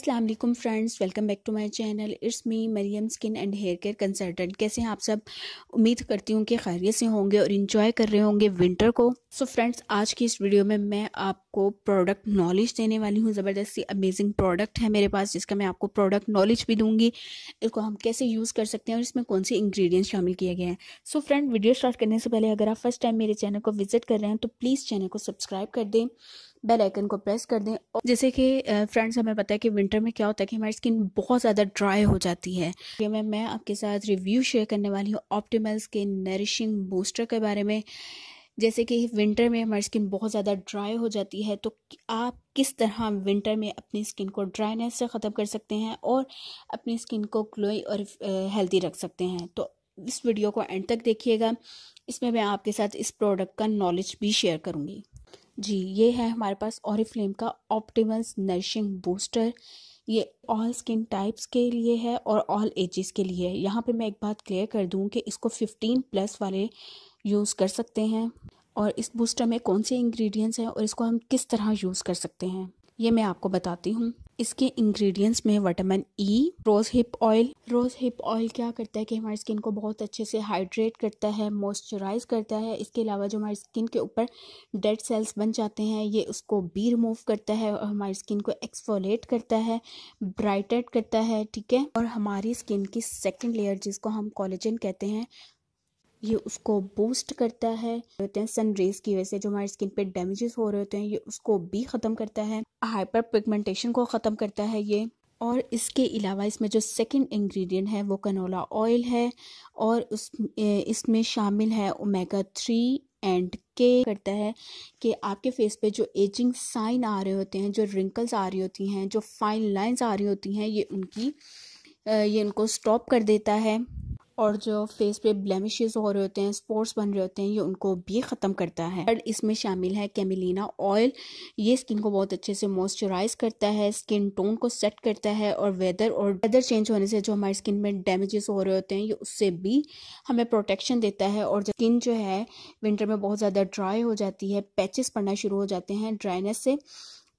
अस्सलाम वालेकुम friends welcome back to my channel it's me Mariam skin and hair care consultant कैसे हैं आप सब उम्मीद करती हूँ कि खैरियत से होंगे और इन्जॉय कर रहे होंगे विंटर को सो so फ्रेंड्स आज की इस वीडियो में मैं आपको प्रोडक्ट नॉलेज देने वाली हूँ ज़बरदस्ती अमेजिंग प्रोडक्ट है मेरे पास जिसका मैं आपको प्रोडक्ट नॉलेज भी दूंगी इसको हम कैसे यूज़ कर सकते हैं और इसमें कौन से इंग्रेडिएंट्स शामिल किए गए हैं सो फ्रेंड वीडियो स्टार्ट करने से पहले अगर आप फर्स्ट टाइम मेरे चैनल को विजिट कर रहे हैं तो प्लीज़ चैनल को सब्सक्राइब कर दें बेल आइकन को प्रेस कर दें जैसे कि फ्रेंड्स हमें पता है कि विंटर में क्या होता है कि हमारी स्किन बहुत ज़्यादा ड्राई हो जाती है ये मैं मैं आपके साथ रिव्यू शेयर करने वाली हूँ ऑप्टिमल्स के नरिशिंग बूस्टर के बारे में जैसे कि विंटर में हमारी स्किन बहुत ज़्यादा ड्राई हो जाती है तो आप किस तरह विंटर में अपनी स्किन को ड्राइनेस से ख़त्म कर सकते हैं और अपनी स्किन को ग्लोई और हेल्दी रख सकते हैं तो इस वीडियो को एंड तक देखिएगा इसमें मैं आपके साथ इस प्रोडक्ट का नॉलेज भी शेयर करूँगी जी ये है हमारे पास ऑरिफ्लेम का ऑप्टिमल्स नरिशिंग बूस्टर ये ऑल स्किन टाइप्स के लिए है और ऑल एजेस के लिए है यहाँ पे मैं एक बात क्लियर कर दूँ कि इसको 15 प्लस वाले यूज़ कर सकते हैं और इस बूस्टर में कौन से इंग्रेडिएंट्स हैं और इसको हम किस तरह यूज़ कर सकते हैं ये मैं आपको बताती हूँ इसके इंग्रेडिएंट्स में vitamin E rose hip oil rose hip oil क्या करता है कि हमारी स्किन को बहुत अच्छे से हाइड्रेट करता है मॉइस्चराइज करता है इसके अलावा जो हमारी स्किन के ऊपर डेड सेल्स बन जाते हैं ये उसको भी रिमूव करता है और हमारी स्किन को एक्सफोलेट करता है ब्राइटेड करता है ठीक है और हमारी स्किन की सेकेंड लेयर जिसको हम कॉलेजन कहते हैं ये उसको बूस्ट करता है होते हैं सन रेज की वजह से जो हमारे स्किन पे डैमेजेस हो रहे होते हैं ये उसको भी ख़त्म करता है हाइपर पिगमेंटेशन को ख़त्म करता है ये और इसके अलावा इसमें जो सेकंड इंग्रेडिएंट है वो कनोला ऑयल है और उस इसमें शामिल है ओमेगा थ्री एंड के करता है कि आपके फेस पे जो एजिंग साइन आ रहे होते हैं जो रिंकल्स आ रही होती हैं जो फाइन लाइंस आ रही होती हैं ये उनकी ये उनको स्टॉप कर देता है और जो फेस पे ब्लेमिशेस हो रहे होते हैं स्पोर्ट्स बन रहे होते हैं ये उनको भी ख़त्म करता है और इसमें शामिल है कैमिलीना ऑयल ये स्किन को बहुत अच्छे से मॉइस्चराइज करता है स्किन टोन को सेट करता है और वेदर और वेदर चेंज होने से जो हमारी स्किन में डैमेजेस हो रहे होते हैं ये उससे भी हमें प्रोटेक्शन देता है और स्किन जो है विंटर में बहुत ज़्यादा ड्राई हो जाती है पैचेस पड़ना शुरू हो जाते हैं ड्राइनेस से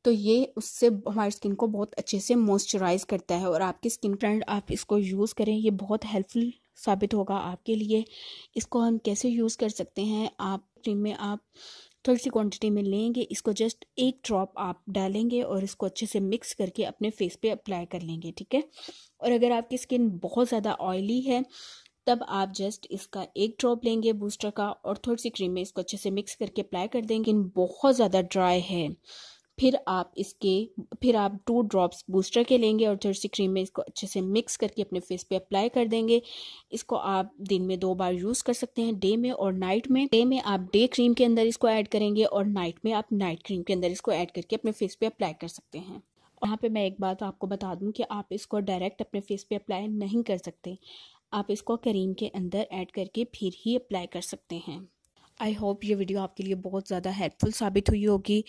तो ये उससे हमारी स्किन को बहुत अच्छे से मॉइस्चराइज करता है और आपकी स्किन ट्रेंड आप इसको यूज़ करें ये बहुत हेल्पफुल साबित होगा आपके लिए इसको हम कैसे यूज़ कर सकते हैं आप क्रीम में आप थोड़ी सी क्वांटिटी में लेंगे इसको जस्ट एक ड्रॉप आप डालेंगे और इसको अच्छे से मिक्स करके अपने फेस पे अप्लाई कर लेंगे ठीक है और अगर आपकी स्किन बहुत ज़्यादा ऑयली है तब आप जस्ट इसका एक ड्रॉप लेंगे बूस्टर का और थोड़ी सी क्रीम में इसको अच्छे से मिक्स करके अप्लाई कर देंगे बहुत ज़्यादा ड्राई है फिर आप इसके फिर आप टू ड्रॉप्स बूस्टर के लेंगे और थर्सी क्रीम में इसको अच्छे से मिक्स करके अपने फेस पे अप्लाई कर देंगे इसको आप दिन में दो बार यूज़ कर सकते हैं डे में और नाइट में डे में आप डे क्रीम के अंदर इसको ऐड करेंगे और नाइट में आप नाइट क्रीम के अंदर इसको ऐड करके अपने फेस पे अप्लाई कर सकते हैं यहाँ पे मैं एक बात आपको बता दूँ कि आप इसको डायरेक्ट अपने फेस पे अप्लाई नहीं कर सकते आप इसको करीम के अंदर ऐड करके फिर ही अप्लाई कर सकते हैं आई होप ये वीडियो आपके लिए बहुत ज़्यादा हेल्पफुल साबित हुई होगी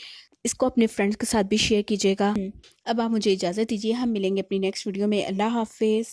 इसको अपने फ्रेंड्स के साथ भी शेयर कीजिएगा हम्म। अब आप मुझे इजाज़त दीजिए हम मिलेंगे अपनी नेक्स्ट वीडियो में अल्लाह हाफिज़